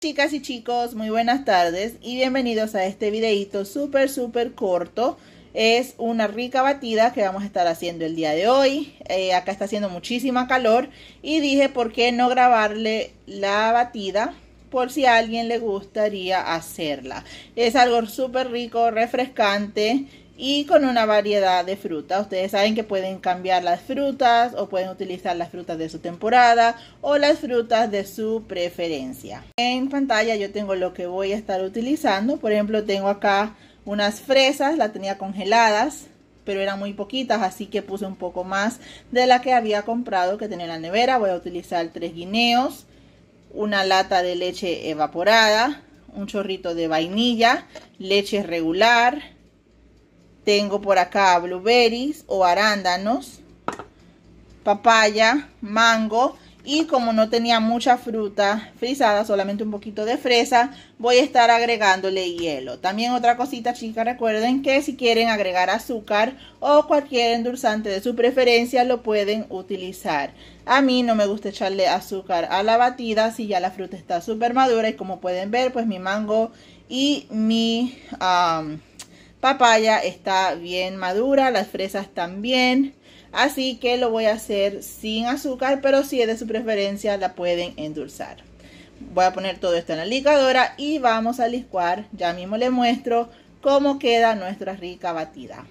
Chicas y chicos, muy buenas tardes y bienvenidos a este videito súper súper corto. Es una rica batida que vamos a estar haciendo el día de hoy. Eh, acá está haciendo muchísima calor y dije por qué no grabarle la batida por si a alguien le gustaría hacerla. Es algo súper rico, refrescante y con una variedad de frutas. Ustedes saben que pueden cambiar las frutas o pueden utilizar las frutas de su temporada o las frutas de su preferencia. En pantalla yo tengo lo que voy a estar utilizando. Por ejemplo, tengo acá unas fresas, las tenía congeladas, pero eran muy poquitas, así que puse un poco más de la que había comprado que tenía en la nevera. Voy a utilizar tres guineos, una lata de leche evaporada, un chorrito de vainilla, leche regular, tengo por acá blueberries o arándanos, papaya, mango. Y como no tenía mucha fruta frisada, solamente un poquito de fresa, voy a estar agregándole hielo. También otra cosita, chicas, recuerden que si quieren agregar azúcar o cualquier endulzante de su preferencia, lo pueden utilizar. A mí no me gusta echarle azúcar a la batida si ya la fruta está súper madura. Y como pueden ver, pues mi mango y mi papaya está bien madura, las fresas también. Así que lo voy a hacer sin azúcar, pero si es de su preferencia la pueden endulzar. Voy a poner todo esto en la licuadora y vamos a licuar. Ya mismo le muestro cómo queda nuestra rica batida.